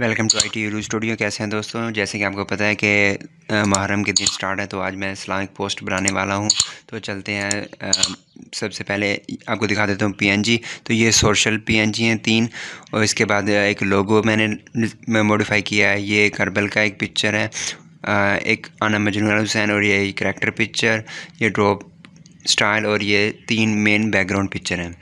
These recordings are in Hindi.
वेलकम टू आई टी यूरू स्टूडियो कैसे हैं दोस्तों जैसे कि आपको पता है कि मुहर्रम के दिन स्टार्ट है तो आज मैं इस्लामिक पोस्ट बनाने वाला हूं तो चलते हैं सबसे पहले आपको दिखा देता हूं पीएनजी तो ये सोशल पीएनजी हैं तीन और इसके बाद एक लोगो मैंने मॉडिफाई किया है ये करबल का एक पिक्चर है एक आना मजनू हुसैन और ये करेक्टर पिक्चर ये ड्रॉप स्टाइल और ये तीन मेन बैकग्राउंड पिक्चर हैं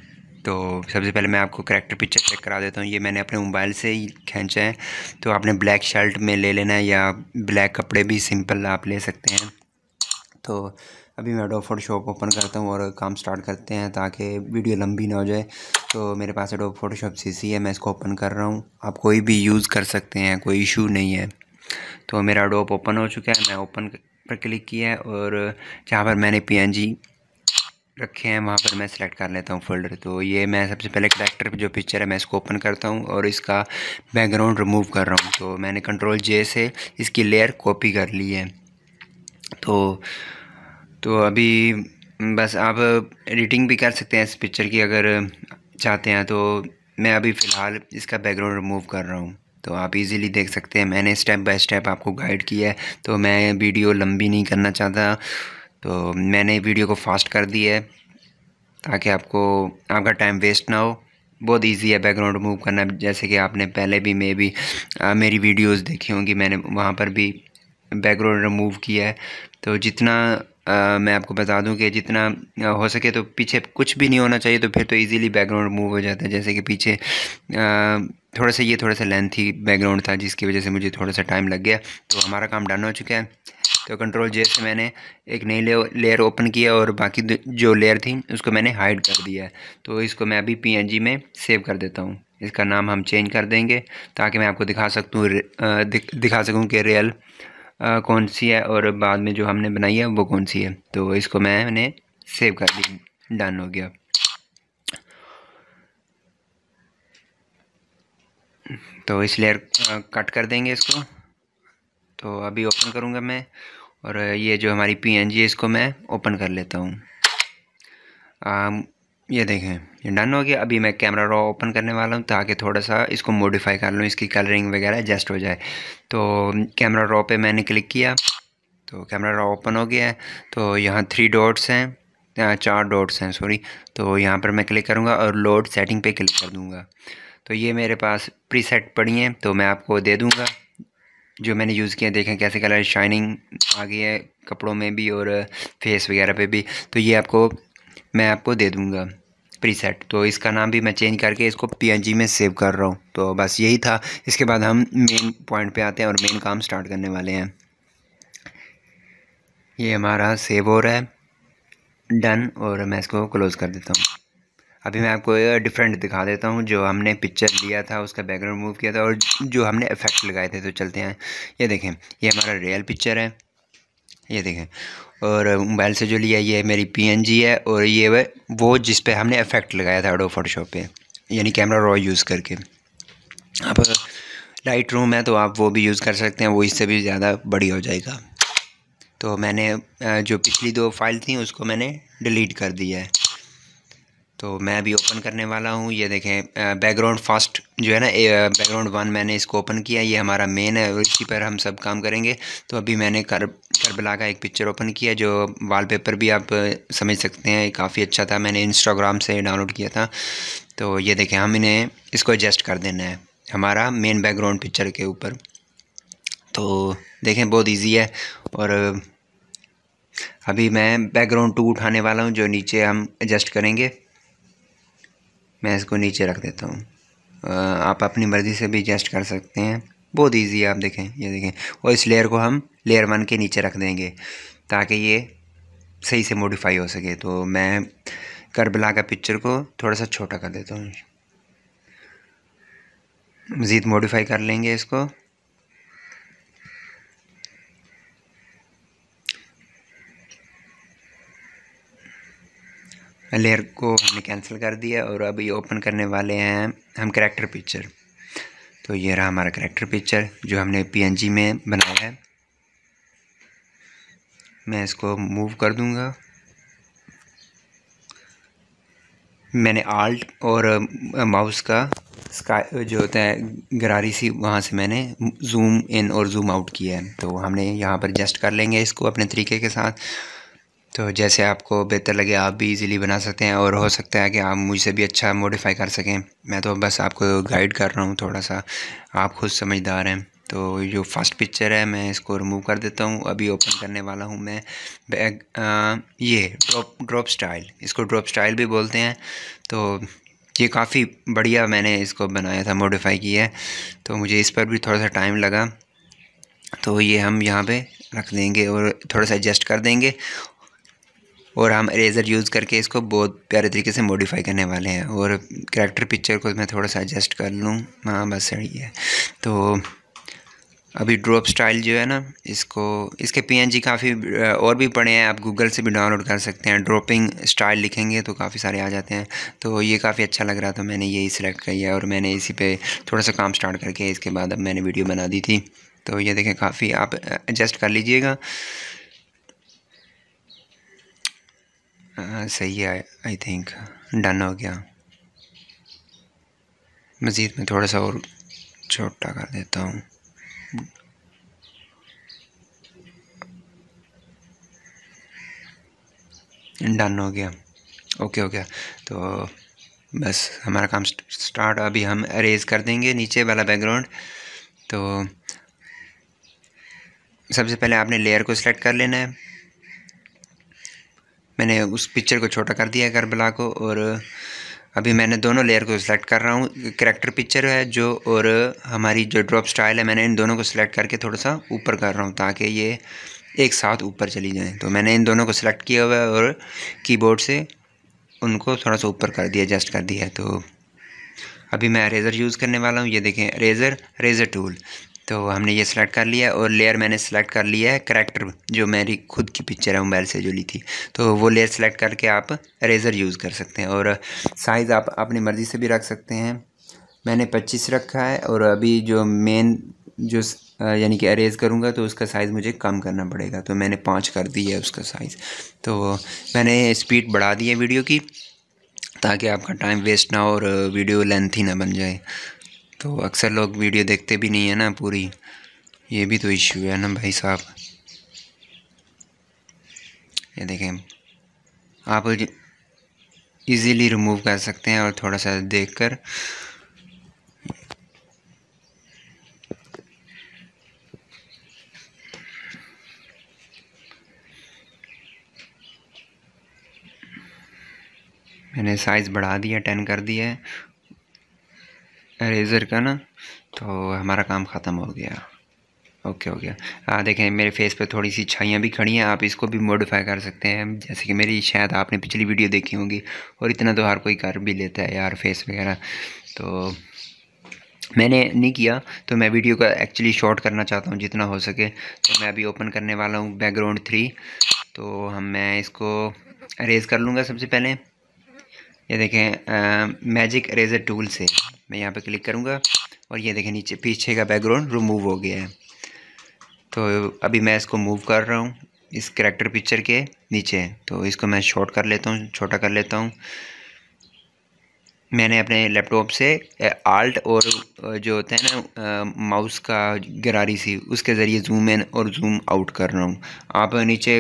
तो सबसे पहले मैं आपको करेक्टर पिक्चर चेक करा देता हूँ ये मैंने अपने मोबाइल से ही खींचा है तो आपने ब्लैक शर्ट में ले लेना है या ब्लैक कपड़े भी सिंपल आप ले सकते हैं तो अभी मैं अडो फ़ोटोशॉप ओपन करता हूँ और काम स्टार्ट करते हैं ताकि वीडियो लंबी ना हो जाए तो मेरे पास एडोब फ़ोटोशॉप सीसी है मैं इसको ओपन कर रहा हूँ आप कोई भी यूज़ कर सकते हैं कोई इशू नहीं है तो मेरा डोप ओपन हो चुका है मैं ओपन पर क्लिक किया है और जहाँ पर मैंने पी एन जी रखे हैं वहाँ पर मैं सेलेक्ट कर लेता हूँ फोल्डर तो ये मैं सबसे पहले करेक्टर जो पिक्चर है मैं इसको ओपन करता हूँ और इसका बैकग्राउंड रिमूव कर रहा हूँ तो मैंने कंट्रोल जे से इसकी लेयर कॉपी कर ली है तो तो अभी बस आप एडिटिंग भी कर सकते हैं इस पिक्चर की अगर चाहते हैं तो मैं अभी फ़िलहाल इसका बैकग्राउंड रिमूव कर रहा हूँ तो आप इजीली देख सकते हैं मैंने स्टेप बाय स्टेप आपको गाइड किया है तो मैं वीडियो लंबी नहीं करना चाहता तो मैंने वीडियो को फास्ट कर दिया है ताकि आपको आपका टाइम वेस्ट ना हो बहुत इजी है बैकग्राउंड मूव करना जैसे कि आपने पहले भी मे भी आ, मेरी वीडियोस देखी होंगी मैंने वहाँ पर भी बैकग्राउंड रिमूव किया है तो जितना आ, मैं आपको बता दूं कि जितना हो सके तो पीछे कुछ भी नहीं होना चाहिए तो फिर तो इजीली बैकग्राउंड मूव हो जाता है जैसे कि पीछे थोड़ा सा ये थोड़ा सा लेंथी बैकग्राउंड था जिसकी वजह से मुझे थोड़ा सा टाइम लग गया तो हमारा काम डन हो चुका है तो कंट्रोल जे से मैंने एक नई लेयर ओपन किया और बाकी जो लेयर थी उसको मैंने हाइड कर दिया है तो इसको मैं अभी पी में सेव कर देता हूँ इसका नाम हम चेंज कर देंगे ताकि मैं आपको दिखा सकूँ हूँ दिखा सकूँ कि रियल कौन सी है और बाद में जो हमने बनाई है वो कौन सी है तो इसको मैंने सेव कर दी डन हो गया तो इस लेयर कट कर देंगे इसको तो अभी ओपन करूँगा मैं और ये जो हमारी पीएनजी है इसको मैं ओपन कर लेता हूँ ये देखें ये डन हो गया अभी मैं कैमरा रॉ ओपन करने वाला हूँ ताकि थोड़ा सा इसको मॉडिफाई कर लूँ इसकी कलरिंग वगैरह एडजस्ट हो जाए तो कैमरा रॉ पे मैंने क्लिक किया तो कैमरा रॉ ओपन हो गया है तो यहाँ थ्री डॉट्स हैं चार डॉट्स हैं सॉरी तो यहाँ पर मैं क्लिक करूँगा और लोड सेटिंग पर क्लिक कर दूँगा तो ये मेरे पास सेट पड़ी हैं तो मैं आपको दे दूँगा जो मैंने यूज़ किया देखें कैसे कलर शाइनिंग आ गई है कपड़ों में भी और फेस वगैरह पे भी तो ये आपको मैं आपको दे दूँगा प्रीसेट तो इसका नाम भी मैं चेंज करके इसको पी में सेव कर रहा हूँ तो बस यही था इसके बाद हम मेन पॉइंट पे आते हैं और मेन काम स्टार्ट करने वाले हैं ये हमारा सेव हो रहा है डन और मैं इसको क्लोज़ कर देता हूँ अभी मैं आपको डिफरेंट दिखा देता हूँ जो हमने पिक्चर लिया था उसका बैकग्राउंड मूव किया था और जो हमने इफ़ेक्ट लगाए थे तो चलते हैं ये देखें ये हमारा रियल पिक्चर है ये देखें और मोबाइल से जो लिया ये मेरी पी है और ये वह वो जिस पे हमने इफेक्ट लगाया था एडो फोटोशॉप पे यानी कैमरा रॉ यूज़ करके आप लाइट रूम है तो आप वो भी यूज़ कर सकते हैं वो इससे भी ज़्यादा बड़ी हो जाएगा तो मैंने जो पिछली दो फाइल थी उसको मैंने डिलीट कर दिया है तो मैं अभी ओपन करने वाला हूँ ये देखें बैकग्राउंड फास्ट जो है ना बैकग्राउंड वन मैंने इसको ओपन किया ये हमारा मेन है और इसी पर हम सब काम करेंगे तो अभी मैंने कर करबला का एक पिक्चर ओपन किया जो वॉलपेपर भी आप समझ सकते हैं काफ़ी अच्छा था मैंने इंस्टाग्राम से डाउनलोड किया था तो ये देखें हम इन्हें इसको एडजस्ट कर देना है हमारा मेन बैकग्राउंड पिक्चर के ऊपर तो देखें बहुत ईजी है और अभी मैं बैकग्राउंड टू उठाने वाला हूँ जो नीचे हम एडजस्ट करेंगे मैं इसको नीचे रख देता हूँ आप अपनी मर्ज़ी से भी एडजस्ट कर सकते हैं बहुत ईजी है आप देखें ये देखें और इस लेयर को हम लेयर वन के नीचे रख देंगे ताकि ये सही से मॉडिफाई हो सके तो मैं करबला का पिक्चर को थोड़ा सा छोटा कर देता हूँ मज़ीद मॉडिफाई कर लेंगे इसको लेयर को हमने कैंसिल कर दिया और अब ये ओपन करने वाले हैं हम करेक्टर पिक्चर तो ये रहा हमारा करेक्टर पिक्चर जो हमने पीएनजी में बनाया है मैं इसको मूव कर दूंगा मैंने आल्ट और माउस का स्का जो होता है गरारी सी वहाँ से मैंने जूम इन और जूम आउट किया है तो हमने यहाँ पर एडजस्ट कर लेंगे इसको अपने तरीके के साथ तो जैसे आपको बेहतर लगे आप भी इजीली बना सकते हैं और हो सकता है कि आप मुझसे भी अच्छा मॉडिफाई कर सकें मैं तो बस आपको गाइड कर रहा हूँ थोड़ा सा आप खुद समझदार हैं तो जो फर्स्ट पिक्चर है मैं इसको रिमूव कर देता हूँ अभी ओपन करने वाला हूँ मैं बैग ये ड्रॉप ड्रॉप स्टाइल इसको ड्रॉप स्टाइल भी बोलते हैं तो ये काफ़ी बढ़िया मैंने इसको बनाया था मॉडिफाई किया है तो मुझे इस पर भी थोड़ा सा टाइम लगा तो ये हम यहाँ पे रख देंगे और थोड़ा सा एडजस्ट कर देंगे और हम इरेज़र यूज़ करके इसको बहुत प्यारे तरीके से मॉडिफाई करने वाले हैं और करेक्टर पिक्चर को मैं थोड़ा सा एडजस्ट कर लूँ हाँ बस सही है तो अभी ड्रॉप स्टाइल जो है ना इसको इसके पीएनजी काफ़ी और भी पड़े हैं आप गूगल से भी डाउनलोड कर सकते हैं ड्रॉपिंग स्टाइल लिखेंगे तो काफ़ी सारे आ जाते हैं तो ये काफ़ी अच्छा लग रहा था मैंने यही सिलेक्ट किया और मैंने इसी पे थोड़ा सा काम स्टार्ट करके इसके बाद अब मैंने वीडियो बना दी थी तो ये देखें काफ़ी आप एडजस्ट कर लीजिएगा हाँ, सही है आई थिंक डन हो गया मज़ीद में थोड़ा सा और छोटा कर देता हूँ डन हो गया ओके हो गया तो बस हमारा काम स्टार्ट अभी हम अरेज कर देंगे नीचे वाला बैकग्राउंड तो सबसे पहले आपने लेयर को सिलेक्ट कर लेना है मैंने उस पिक्चर को छोटा कर दिया है करबला को और अभी मैंने दोनों लेयर को सिलेक्ट कर रहा हूँ करेक्टर पिक्चर है जो और हमारी जो ड्रॉप स्टाइल है मैंने इन दोनों को सिलेक्ट करके थोड़ा सा ऊपर कर रहा हूँ ताकि ये एक साथ ऊपर चली जाएँ तो मैंने इन दोनों को सिलेक्ट किया हुआ है और कीबोर्ड से उनको थोड़ा सा ऊपर कर दिया एडजस्ट कर दिया तो अभी मैं रेज़र यूज़ करने वाला हूँ ये देखें रेज़र रेज़र टूल तो हमने ये सिलेक्ट कर लिया और लेयर मैंने सेलेक्ट कर लिया है करेक्टर जो मेरी खुद की पिक्चर है मोबाइल से जो ली थी तो वो लेयर सेलेक्ट करके आप रेज़र यूज़ कर सकते हैं और साइज़ आप अपनी मर्ज़ी से भी रख सकते हैं मैंने पच्चीस रखा है और अभी जो मेन जो यानी कि अरेज करूँगा तो उसका साइज़ मुझे कम करना पड़ेगा तो मैंने पाँच कर दी है उसका साइज़ तो मैंने स्पीड बढ़ा दी है वीडियो की ताकि आपका टाइम वेस्ट ना हो और वीडियो लेंथ ही ना बन जाए तो अक्सर लोग वीडियो देखते भी नहीं है ना पूरी ये भी तो इशू है ना भाई साहब ये देखें आप इजीली रिमूव कर सकते हैं और थोड़ा सा देखकर मैंने साइज़ बढ़ा दिया टेन कर दिया है रेज़र का ना तो हमारा काम ख़त्म हो गया ओके हो गया आ, देखें मेरे फेस पे थोड़ी सी छाइयाँ भी खड़ी हैं आप इसको भी मॉडिफाई कर सकते हैं जैसे कि मेरी शायद आपने पिछली वीडियो देखी होगी और इतना तो हर कोई कर भी लेता है यार फेस वगैरह तो मैंने नहीं किया तो मैं वीडियो का एक्चुअली शॉर्ट करना चाहता हूँ जितना हो सके तो मैं अभी ओपन करने वाला हूँ बैकग्राउंड थ्री तो हम मैं इसको अरेज़ कर लूँगा सबसे पहले ये देखें मैजिक अरेजर टूल से मैं यहाँ पे क्लिक करूँगा और ये देखें नीचे पीछे का बैकग्राउंड रिमूव हो गया है तो अभी मैं इसको मूव कर रहा हूँ इस करेक्टर पिक्चर के नीचे तो इसको मैं शॉर्ट कर लेता हूँ छोटा कर लेता हूँ मैंने अपने लैपटॉप से आल्ट और जो होता है ना माउस का गरारी सी उसके ज़रिए जूम इन और जूम आउट कर रहा हूँ आप नीचे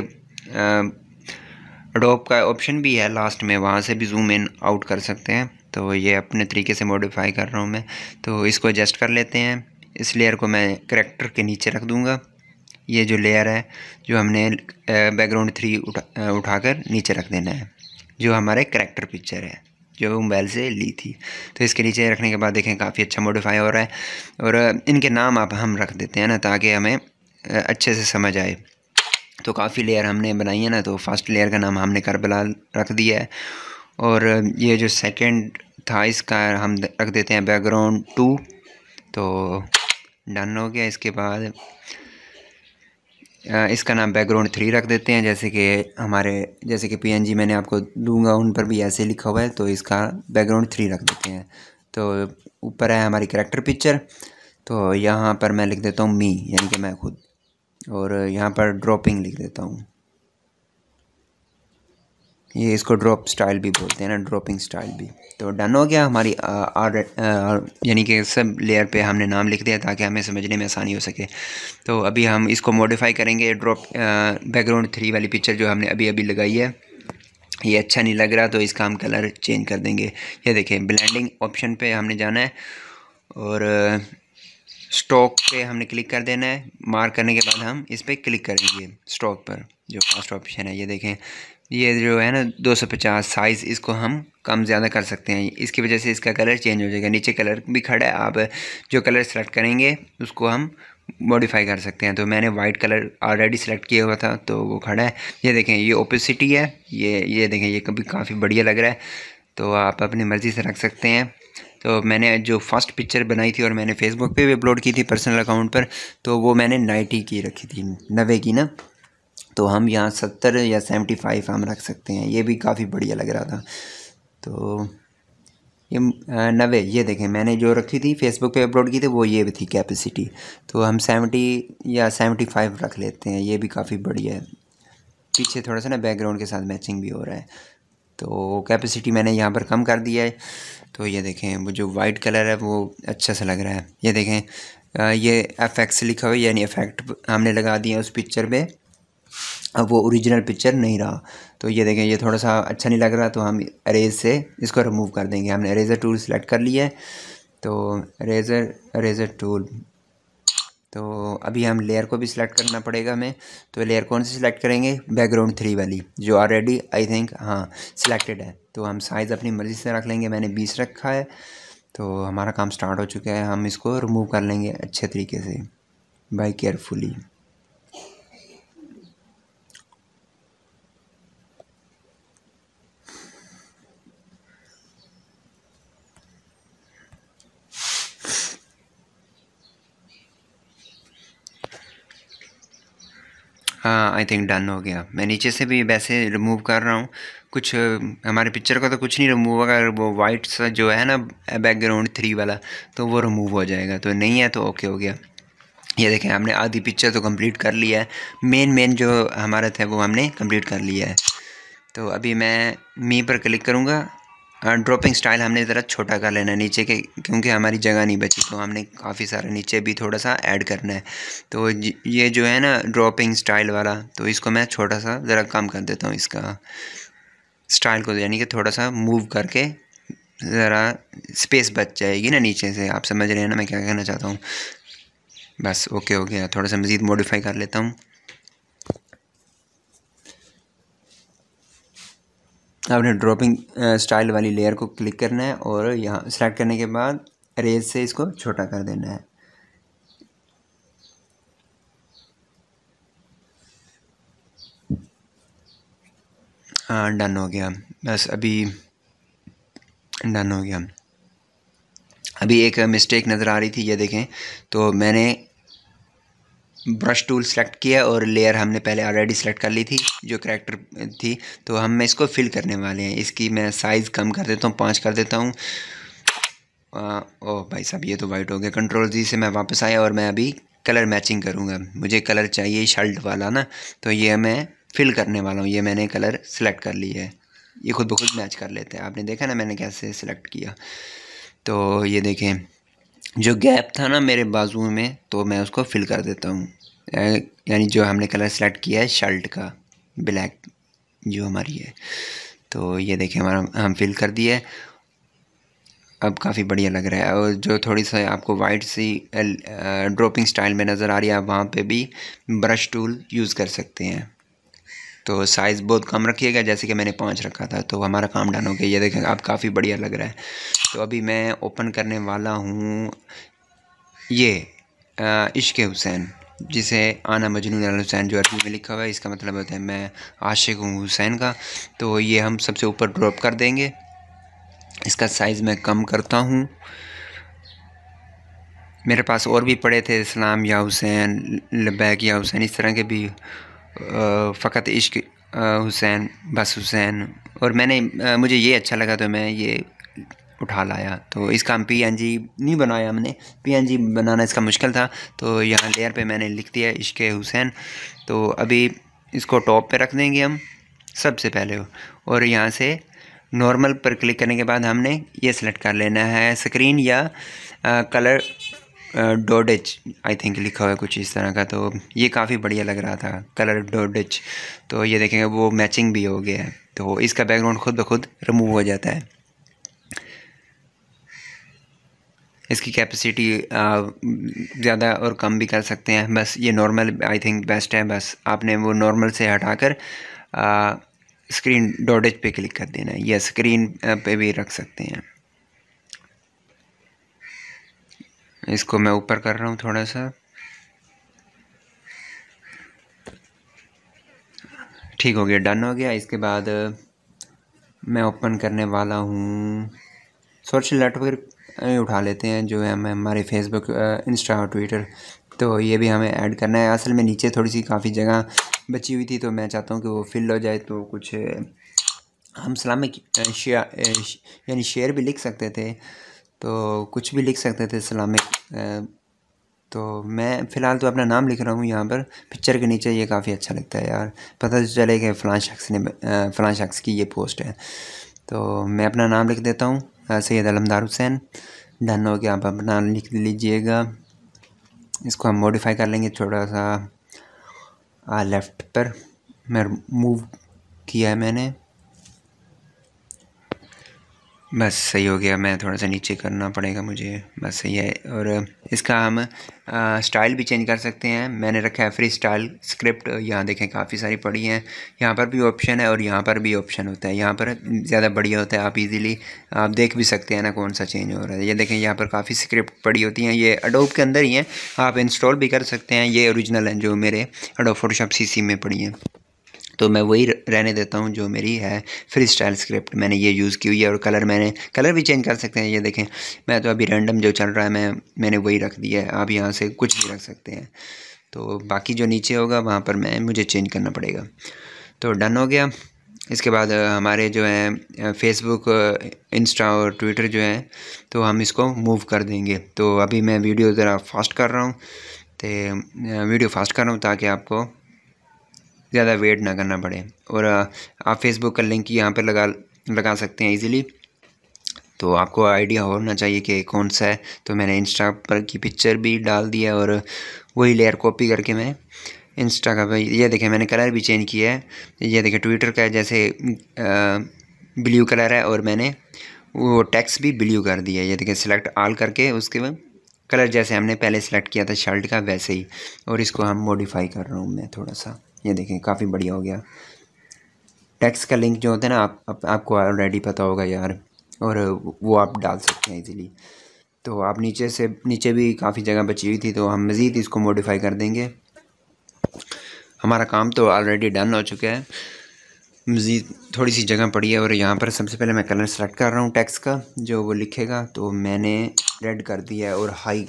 अडोप का ऑप्शन भी है लास्ट में वहाँ से भी जूम इन आउट कर सकते हैं तो ये अपने तरीके से मॉडिफाई कर रहा हूँ मैं तो इसको एडजस्ट कर लेते हैं इस लेयर को मैं करेक्टर के नीचे रख दूँगा ये जो लेयर है जो हमने बैकग्राउंड थ्री उठा कर नीचे रख देना है जो हमारे करेक्टर पिक्चर है जो मोबाइल से ली थी तो इसके नीचे रखने के बाद देखें काफ़ी अच्छा मॉडिफाई हो रहा है और इनके नाम आप हम रख देते हैं ना ताकि हमें अच्छे से समझ आए तो काफ़ी लेयर हमने बनाई है ना तो फर्स्ट लेयर का नाम हमने करबला रख दिया है और ये जो सेकंड था इसका हम रख देते हैं बैकग्राउंड टू तो डन हो गया इसके बाद इसका नाम बैकग्राउंड थ्री रख देते हैं जैसे कि हमारे जैसे कि पीएनजी मैंने आपको दूंगा उन पर भी ऐसे लिखा हुआ है तो इसका बैकग्राउंड थ्री रख देते हैं तो ऊपर है हमारी करेक्टर पिक्चर तो यहाँ पर मैं लिख देता हूँ मी यानी कि मैं खुद और यहाँ पर ड्रॉपिंग लिख देता हूँ ये इसको ड्रॉप स्टाइल भी बोलते हैं ना ड्रॉपिंग स्टाइल भी तो डन हो गया हमारी यानी कि सब लेयर पे हमने नाम लिख दिया ताकि हमें समझने में आसानी हो सके तो अभी हम इसको मॉडिफाई करेंगे ड्रॉप बैकग्राउंड थ्री वाली पिक्चर जो हमने अभी अभी लगाई है ये अच्छा नहीं लग रहा तो इसका हम कलर चेंज कर देंगे ये देखें ब्लैंडिंग ऑप्शन पर हमने जाना है और स्टॉक पे हमने क्लिक कर देना है मार्क करने के बाद हम इस पर क्लिक करेंगे स्टॉक पर जो फर्स्ट ऑप्शन है ये देखें ये जो है ना 250 साइज़ इसको हम कम ज़्यादा कर सकते हैं इसकी वजह से इसका कलर चेंज हो जाएगा नीचे कलर भी खड़ा है आप जो कलर सेलेक्ट करेंगे उसको हम मॉडिफाई कर सकते हैं तो मैंने वाइट कलर ऑलरेडी सेलेक्ट किया हुआ था तो वो खड़ा है ये देखें ये ओपेसिटी है ये ये देखें ये कभी काफ़ी बढ़िया लग रहा है तो आप अपनी मर्ज़ी से रख सकते हैं तो मैंने जो फर्स्ट पिक्चर बनाई थी और मैंने फेसबुक पे भी अपलोड की थी पर्सनल अकाउंट पर तो वो मैंने नाइटी की रखी थी नवे की ना तो हम यहाँ सत्तर या सेवेंटी फाइव हम रख सकते हैं ये भी काफ़ी बढ़िया लग रहा था तो ये नवे ये देखें मैंने जो रखी थी फेसबुक पे अपलोड की थी वो ये भी थी कैपेसिटी तो हम सेवेंटी या सेवेंटी फाइव रख लेते हैं ये भी काफ़ी बढ़िया है पीछे थोड़ा सा ना बैकग्राउंड के साथ मैचिंग भी हो रहा है तो कैपेसिटी मैंने यहाँ पर कम कर दिया है तो ये देखें वो जो वाइट कलर है वो अच्छा सा लग रहा है ये देखें ये एफ लिखा हुआ है यानी इफेक्ट हमने लगा दिया उस पिक्चर में अब वो ओरिजिनल पिक्चर नहीं रहा तो ये देखें ये थोड़ा सा अच्छा नहीं लग रहा तो हम अरेज से इसको रिमूव कर देंगे हमने अरेजर टूल सेलेक्ट कर लिया है तो अरेजर अरेजर टूल तो अभी हम लेयर को भी सिलेक्ट करना पड़ेगा हमें तो लेयर कौन सी सिलेक्ट करेंगे बैकग्राउंड थ्री वाली जो ऑलरेडी आई थिंक हाँ सिलेक्टेड है तो हम साइज़ अपनी मर्ज़ी से रख लेंगे मैंने बीस रखा है तो हमारा काम स्टार्ट हो चुका है हम इसको रिमूव कर लेंगे अच्छे तरीके से बाई केयरफुली हाँ आई थिंक डन हो गया मैं नीचे से भी वैसे रिमूव कर रहा हूँ कुछ हमारे पिक्चर का तो कुछ नहीं रिमूव होगा अगर वो वाइट सा जो है ना बैकग्राउंड थ्री वाला तो वो रिमूव हो जाएगा तो नहीं है तो ओके हो गया ये देखें हमने आधी पिक्चर तो कंप्लीट कर लिया है मेन मेन जो हमारा था वो हमने कंप्लीट कर लिया है तो अभी मैं मी पर क्लिक करूँगा ड्रॉपिंग हाँ, स्टाइल हमने ज़रा छोटा कर लेना है नीचे के क्योंकि हमारी जगह नहीं बची तो हमने काफ़ी सारा नीचे भी थोड़ा सा ऐड करना है तो ये जो है ना ड्रॉपिंग स्टाइल वाला तो इसको मैं छोटा सा ज़रा कम कर देता हूँ इसका स्टाइल को यानी कि थोड़ा सा मूव करके ज़रा स्पेस बच जाएगी ना नीचे से आप समझ रहे हैं ना मैं क्या कहना चाहता हूँ बस ओके हो गया थोड़ा सा मज़ीद मॉडिफाई कर लेता हूँ आपने ड्रॉपिंग स्टाइल वाली लेयर को क्लिक करना है और यहाँ सेलेक्ट करने के बाद रेज से इसको छोटा कर देना है हाँ डन हो गया बस अभी डन हो गया अभी एक मिस्टेक नज़र आ रही थी ये देखें तो मैंने ब्रश टूल सेलेक्ट किया और लेयर हमने पहले ऑलरेडी सेलेक्ट कर ली थी जो करेक्टर थी तो हम इसको फिल करने वाले हैं इसकी मैं साइज़ कम कर देता हूँ पाँच कर देता हूँ ओ भाई साहब ये तो वाइट हो गया कंट्रोल जी से मैं वापस आया और मैं अभी कलर मैचिंग करूँगा मुझे कलर चाहिए शर्ट वाला ना तो ये मैं फिल करने वाला हूँ ये मैंने कलर सेलेक्ट कर लिया है ये खुद ब खुद मैच कर लेते हैं आपने देखा ना मैंने कैसे सेलेक्ट किया तो ये देखें जो गैप था ना मेरे बाजुओं में तो मैं उसको फिल कर देता हूँ यानी जो हमने कलर सेलेक्ट किया है शर्ट का ब्लैक जो हमारी है तो ये देखें हमारा हम फिल कर दिए अब काफ़ी बढ़िया लग रहा है और जो थोड़ी सा आपको वाइट सी ड्रॉपिंग uh, स्टाइल में नज़र आ रही है आप वहाँ पर भी ब्रश टूल यूज़ कर सकते हैं तो साइज़ बहुत कम रखिएगा जैसे कि मैंने पाँच रखा था तो हमारा काम डन हो गया ये देखें आप काफ़ी बढ़िया लग रहा है तो अभी मैं ओपन करने वाला हूँ ये इश्क हुसैन जिसे आना मजनू अल हुसैन जो अरबी में लिखा हुआ है इसका मतलब होता है मैं आशिक हूँ हुसैन का तो ये हम सबसे ऊपर ड्रॉप कर देंगे इसका साइज़ मैं कम करता हूँ मेरे पास और भी पड़े थे इस्लाम या हुसैन लबैक या हुसैन इस तरह के भी फ़कत इश्क हुसैन बस हुसैन और मैंने मुझे ये अच्छा लगा तो मैं ये उठा लाया तो इसका हम पी एन जी नहीं बनाया हमने पी एन जी बनाना इसका मुश्किल था तो यहाँ लेयर पे मैंने लिख दिया इश्क हुसैन तो अभी इसको टॉप पे रख देंगे हम सबसे पहले और यहाँ से नॉर्मल पर क्लिक करने के बाद हमने ये सेलेक्ट कर लेना है स्क्रीन या आ, कलर डोडेज आई थिंक लिखा हुआ है कुछ इस तरह का तो ये काफ़ी बढ़िया लग रहा था कलर डोडेज तो ये देखेंगे वो मैचिंग भी हो गया है तो इसका बैकग्राउंड खुद ब खुद रिमूव हो जाता है इसकी कैपेसिटी ज़्यादा और कम भी कर सकते हैं बस ये नॉर्मल आई थिंक बेस्ट है बस आपने वो नॉर्मल से हटाकर स्क्रीन डोडेज पे क्लिक कर देना है या स्क्रीन पे भी रख सकते हैं इसको मैं ऊपर कर रहा हूँ थोड़ा सा ठीक हो गया डन हो गया इसके बाद मैं ओपन करने वाला हूँ सोशल नेटवर्क उठा लेते हैं जो है हमें हमारे फेसबुक इंस्टा और ट्विटर तो ये भी हमें ऐड करना है असल में नीचे थोड़ी सी काफ़ी जगह बची हुई थी तो मैं चाहता हूँ कि वो फिल हो जाए तो कुछ हम सलामी यानी शेयर भी लिख सकते थे तो कुछ भी लिख सकते थे इस्लामिक तो मैं फ़िलहाल तो अपना नाम लिख रहा हूँ यहाँ पर पिक्चर के नीचे ये काफ़ी अच्छा लगता है यार पता तो चले कि फ़लाँ शख्स ने फ़लाँ शख्स की ये पोस्ट है तो मैं अपना नाम लिख देता हूँ सैद अलमदार हुसैन डन हो गया आप अपना लिख लीजिएगा इसको हम मॉडिफाई कर लेंगे थोड़ा सा आ, लेफ़्ट पर मैं मूव किया है मैंने बस सही हो गया मैं थोड़ा सा नीचे करना पड़ेगा मुझे बस सही है और इसका हम स्टाइल भी चेंज कर सकते हैं मैंने रखा है फ्री स्टाइल स्क्रिप्ट यहाँ देखें काफ़ी सारी पड़ी हैं यहाँ पर भी ऑप्शन है और यहाँ पर भी ऑप्शन होता है यहाँ पर ज़्यादा बढ़िया होता है आप इजीली आप देख भी सकते हैं ना कौन सा चेंज हो रहा है ये देखें यहाँ पर काफ़ी स्क्रिप्ट पड़ी होती हैं ये अडोप के अंदर ही हैं आप इंस्टॉल भी कर सकते हैं ये औरिजिनल हैं जो मेरे अडोब फोटोशॉप सी में पड़ी हैं तो मैं वही रहने देता हूँ जो मेरी है फ्री स्टाइल स्क्रिप्ट मैंने ये यूज़ की हुई है और कलर मैंने कलर भी चेंज कर सकते हैं ये देखें मैं तो अभी रैंडम जो चल रहा है मैं मैंने वही रख दिया है आप यहाँ से कुछ भी रख सकते हैं तो बाकी जो नीचे होगा वहाँ पर मैं मुझे चेंज करना पड़ेगा तो डन हो गया इसके बाद हमारे जो है फेसबुक इंस्टा और ट्विटर जो है तो हम इसको मूव कर देंगे तो अभी मैं वीडियो ज़रा फास्ट कर रहा हूँ तो वीडियो फास्ट कर रहा हूँ ताकि आपको ज़्यादा वेट ना करना पड़े और आप फेसबुक का लिंक यहाँ पर लगा लगा सकते हैं ईजिली तो आपको आइडिया होना चाहिए कि कौन सा है तो मैंने इंस्टा पर की पिक्चर भी डाल दिया और वही लेयर कॉपी करके मैं इंस्टा का भाई ये देखें मैंने कलर भी चेंज किया है ये देखें ट्विटर का जैसे ब्लू कलर है और मैंने वो टैक्स भी ब्लू कर दिया ये देखें सिलेक्ट आल करके उसके बाद कलर जैसे हमने पहले सेलेक्ट किया था शर्ट का वैसे ही और इसको हम मॉडिफाई कर रहा हूँ मैं थोड़ा सा ये देखें काफ़ी बढ़िया हो गया टैक्स का लिंक जो होता है ना आप, आप आपको ऑलरेडी पता होगा यार और वो आप डाल सकते हैं इजीली तो आप नीचे से नीचे भी काफ़ी जगह बची हुई थी तो हम मज़ीद इसको मॉडिफाई कर देंगे हमारा काम तो ऑलरेडी डन हो चुका है मज़ीद थोड़ी सी जगह पड़ी है और यहाँ पर सबसे पहले मैं कलर सेलेक्ट कर रहा हूँ टैक्स का जो वो लिखेगा तो मैंने रेड कर दिया है और हाई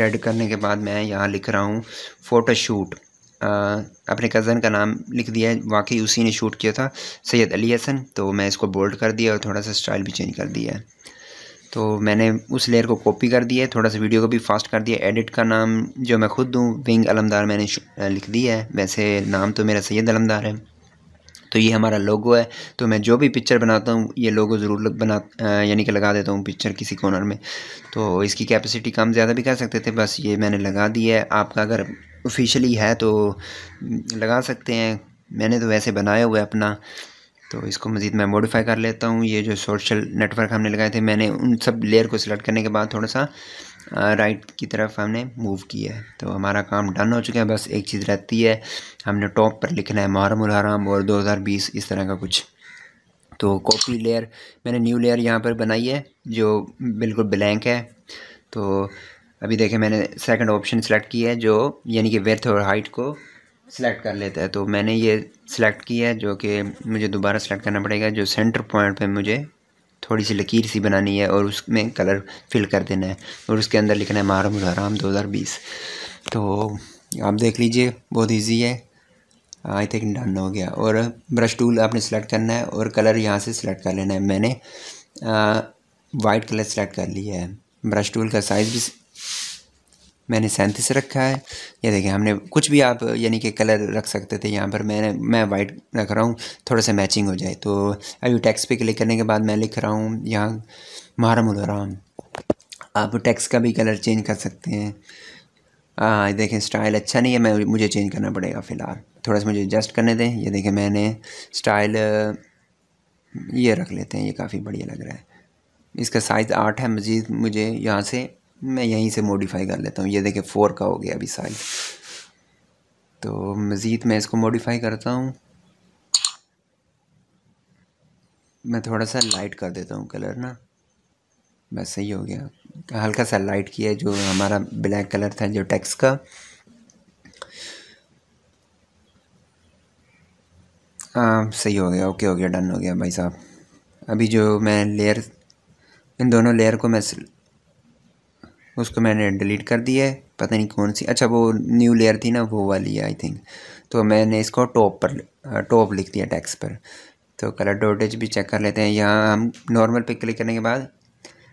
रेड करने के बाद मैं यहाँ लिख रहा हूँ फ़ोटोशूट अपने कज़न का नाम लिख दिया है वाकई उसी ने शूट किया था सैयद अली हसन तो मैं इसको बोल्ड कर दिया और थोड़ा सा स्टाइल भी चेंज कर दिया है तो मैंने उस लेयर को कॉपी कर दिया है थोड़ा सा वीडियो को भी फास्ट कर दिया एडिट का नाम जो मैं खुद दूँ विंग अलमदार मैंने लिख दिया है वैसे नाम तो मेरा सैयद अलमदार है तो ये हमारा लोगो है तो मैं जो भी पिक्चर बनाता हूँ ये लोगो ज़रूर बना यानी कि लगा देता हूँ पिक्चर किसी कॉर्नर में तो इसकी कैपेसिटी कम ज़्यादा भी कर सकते थे बस ये मैंने लगा दी है आपका अगर ऑफिशियली है तो हम्म, लगा सकते हैं मैंने तो वैसे बनाया हुआ है अपना तो इसको मज़ीद मैं मॉडिफाई कर लेता हूँ ये जो सोशल नेटवर्क हमने लगाए थे मैंने उन सब लेयर को सिलेक्ट करने के बाद थोड़ा सा राइट की तरफ हमने मूव किया है तो हमारा काम डन हो चुका है बस एक चीज़ रहती है हमने टॉप पर लिखना है मोहरम हराम और 2020 इस तरह का कुछ तो कॉपी लेयर मैंने न्यू लेयर यहाँ पर बनाई है जो बिल्कुल ब्लैंक है तो अभी देखें मैंने सेकंड ऑप्शन सेलेक्ट किया है जो यानी कि वेथ और हाइट को सिलेक्ट कर लेता है तो मैंने ये सिलेक्ट किया है जो कि मुझे दोबारा सेलेक्ट करना पड़ेगा जो सेंटर पॉइंट पे मुझे थोड़ी सी लकीर सी बनानी है और उसमें कलर फिल कर देना है और उसके अंदर लिखना है मारा मुजहराम दो हज़ार बीस तो आप देख लीजिए बहुत ईजी है आई थिंक डन हो गया और ब्रश टूल आपने सेलेक्ट करना है और कलर यहाँ से सिलेक्ट कर लेना है मैंने वाइट कलर सेलेक्ट कर लिया है ब्रश टूल का साइज़ भी मैंने सैंतीस रखा है ये देखिए हमने कुछ भी आप यानी कि कलर रख सकते थे यहाँ पर मैंने मैं वाइट रख रहा हूँ थोड़ा सा मैचिंग हो जाए तो अभी टैक्स पे क्लिक करने के बाद मैं लिख रहा हूँ यहाँ उलहराम आप टैक्स का भी कलर चेंज कर सकते हैं हाँ देखें स्टाइल अच्छा नहीं है मैं मुझे चेंज करना पड़ेगा फ़िलहाल थोड़ा सा मुझे एडजस्ट करने दें ये देखें मैंने स्टाइल ये रख लेते हैं ये काफ़ी बढ़िया लग रहा है इसका साइज़ आठ है मज़ीद मुझे यहाँ से मैं यहीं से मॉडिफाई कर लेता हूँ ये देखे फोर का हो गया अभी साइज तो मज़ीद मैं इसको मॉडिफाई करता हूँ मैं थोड़ा सा लाइट कर देता हूँ कलर ना बस सही हो गया हल्का सा लाइट किया जो हमारा ब्लैक कलर था जो टैक्स का हाँ सही हो गया ओके हो गया डन हो गया भाई साहब अभी जो मैं लेयर इन दोनों लेयर को मैं उसको मैंने डिलीट कर दिया है पता नहीं कौन सी अच्छा वो न्यू लेयर थी ना वो वाली है आई थिंक तो मैंने इसको टॉप पर टॉप लिख दिया टैक्स पर तो कलर डोटेज भी चेक कर लेते हैं यहाँ हम नॉर्मल पे क्लिक करने के बाद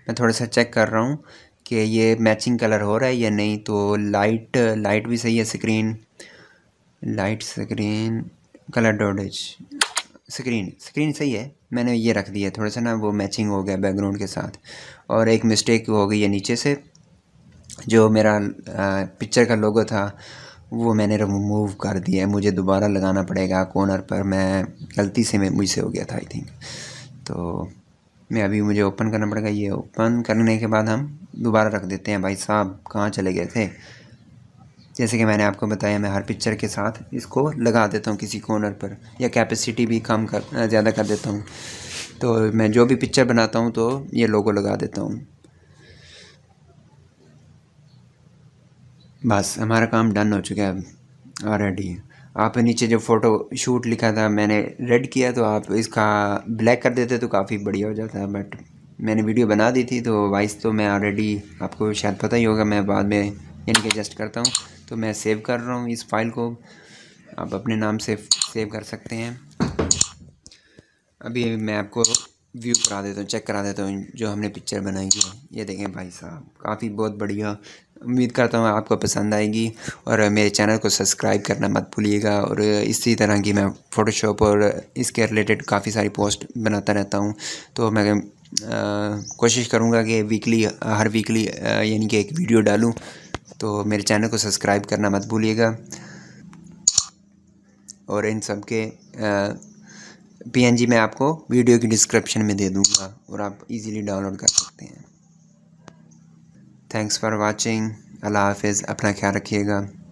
मैं थोड़ा सा चेक कर रहा हूँ कि ये मैचिंग कलर हो रहा है या नहीं तो लाइट लाइट भी सही है स्क्रीन लाइट स्क्रीन कलर डोटेज स्क्रीन स्क्रीन सही है मैंने ये रख दिया थोड़ा सा ना वो मैचिंग हो गया बैकग्राउंड के साथ और एक मिस्टेक हो गई है नीचे से जो मेरा पिक्चर का लोगो था वो मैंने रिमूव कर दिया है मुझे दोबारा लगाना पड़ेगा कॉर्नर पर मैं गलती से मैं मुझसे हो गया था आई थिंक तो मैं अभी मुझे ओपन करना पड़ेगा ये ओपन करने के बाद हम दोबारा रख देते हैं भाई साहब कहाँ चले गए थे जैसे कि मैंने आपको बताया मैं हर पिक्चर के साथ इसको लगा देता हूँ किसी कॉर्नर पर या कैपेसिटी भी कम कर ज़्यादा कर देता हूँ तो मैं जो भी पिक्चर बनाता हूँ तो ये लोगो लगा देता हूँ बस हमारा काम डन हो चुका है ऑलरेडी आप नीचे जो फ़ोटो शूट लिखा था मैंने रेड किया तो आप इसका ब्लैक कर देते तो काफ़ी बढ़िया हो जाता बट मैंने वीडियो बना दी थी तो वाइस तो मैं ऑलरेडी आपको शायद पता ही होगा मैं बाद में यानी कि एडजस्ट करता हूँ तो मैं सेव कर रहा हूँ इस फाइल को आप अपने नाम से सेव कर सकते हैं अभी मैं आपको व्यू करा देता हूँ चेक करा देता हूँ जो हमने पिक्चर बनाई है ये देखें भाई साहब काफ़ी बहुत बढ़िया उम्मीद करता हूँ आपको पसंद आएगी और मेरे चैनल को सब्सक्राइब करना मत भूलिएगा और इसी तरह की मैं फ़ोटोशॉप और इसके रिलेटेड काफ़ी सारी पोस्ट बनाता रहता हूँ तो मैं कोशिश करूँगा कि वीकली हर वीकली यानी कि एक वीडियो डालूँ तो मेरे चैनल को सब्सक्राइब करना मत भूलिएगा और इन सब के पीएनजी मैं आपको वीडियो की डिस्क्रिप्शन में दे दूँगा और आप इजीली डाउनलोड कर सकते हैं थैंक्स फॉर वाचिंग अल्लाह हाफिज़ अपना ख्याल रखिएगा